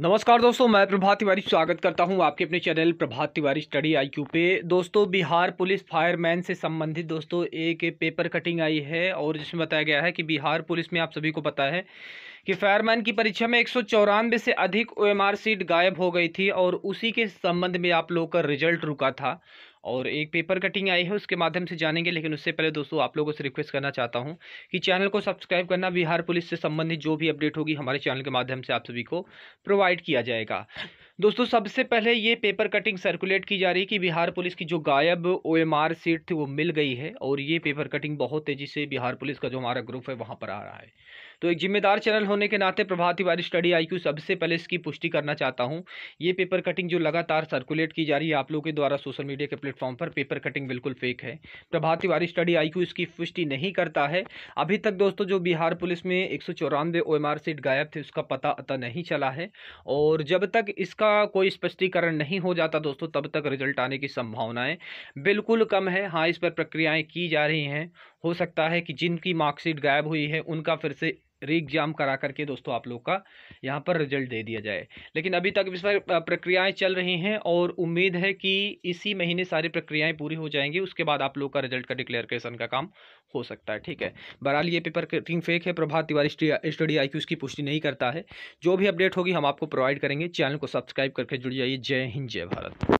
नमस्कार दोस्तों मैं प्रभात तिवारी स्वागत करता हूं आपके अपने channel Prabhat Tiwari study IQ पे दोस्तों बिहार पुलिस फायरमैन से संबंधित दोस्तों एक पेपर कटिंग आई है और जिसमें बताया गया है कि बिहार पुलिस में आप सभी को पता है कि फायरमैन की परीक्षा में एक से अधिक ओ सीट गायब हो गई थी और उसी के संबंध में आप लोगों का रिजल्ट रुका था और एक पेपर कटिंग आई है उसके माध्यम से जानेंगे लेकिन उससे पहले दोस्तों आप लोगों से रिक्वेस्ट करना चाहता हूँ कि चैनल को सब्सक्राइब करना बिहार पुलिस से संबंधित जो भी अपडेट होगी हमारे चैनल के माध्यम से आप सभी को प्रोवाइड किया जाएगा दोस्तों सबसे पहले ये पेपर कटिंग सर्कुलेट की जा रही है कि बिहार पुलिस की जो गायब ओ एम आर सीट थी वो मिल गई है और ये पेपर कटिंग बहुत तेज़ी से बिहार पुलिस का जो हमारा ग्रुप है वहाँ पर आ रहा है तो एक जिम्मेदार चैनल होने के नाते प्रभात तिवारी स्टडी आई सबसे पहले इसकी पुष्टि करना चाहता हूँ ये पेपर कटिंग जो लगातार सर्कुलेट की जा रही है आप लोगों के द्वारा सोशल मीडिया के प्लेटफॉर्म पर पेपर कटिंग बिल्कुल फेक है प्रभात तिवारी स्टडी आई इसकी पुष्टि नहीं करता है अभी तक दोस्तों जो बिहार पुलिस में एक सौ सीट गायब थे उसका पता अतः नहीं चला है और जब तक इसका इसका कोई स्पष्टीकरण नहीं हो जाता दोस्तों तब तक रिजल्ट आने की संभावनाएं बिल्कुल कम है हाँ इस पर प्रक्रियाएं की जा रही हैं हो सकता है कि जिनकी मार्कशीट गायब हुई है उनका फिर से री एग्ज़ाम करा करके दोस्तों आप लोग का यहाँ पर रिजल्ट दे दिया जाए लेकिन अभी तक इस पर प्रक्रियाएँ चल रही हैं और उम्मीद है कि इसी महीने सारी प्रक्रियाएँ पूरी हो जाएंगी उसके बाद आप लोग का रिजल्ट का डिक्लेरकेशन का काम हो सकता है ठीक है बहरहाल ये पेपर कटिंग फेक है प्रभात तिवारी स्टडी आई की पुष्टि नहीं करता है जो भी अपडेट होगी हम आपको प्रोवाइड करेंगे चैनल को सब्सक्राइब करके जुड़ जाइए जय हिंद जय भारत